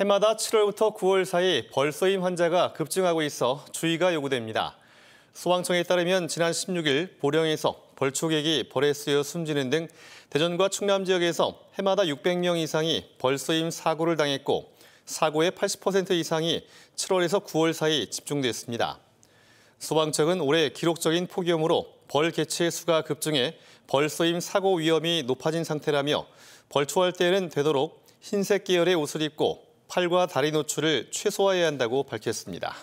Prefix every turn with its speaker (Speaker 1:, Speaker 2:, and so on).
Speaker 1: 해마다 7월부터 9월 사이 벌써임 환자가 급증하고 있어 주의가 요구됩니다. 소방청에 따르면 지난 16일 보령에서 벌초객이 벌에 쓰여 숨지는 등 대전과 충남 지역에서 해마다 600명 이상이 벌써임 사고를 당했고 사고의 80% 이상이 7월에서 9월 사이 집중됐습니다. 소방청은 올해 기록적인 폭염으로 벌 개체 수가 급증해 벌써임 사고 위험이 높아진 상태라며 벌초할 때에는 되도록 흰색 계열의 옷을 입고 팔과 다리 노출을 최소화해야 한다고 밝혔습니다.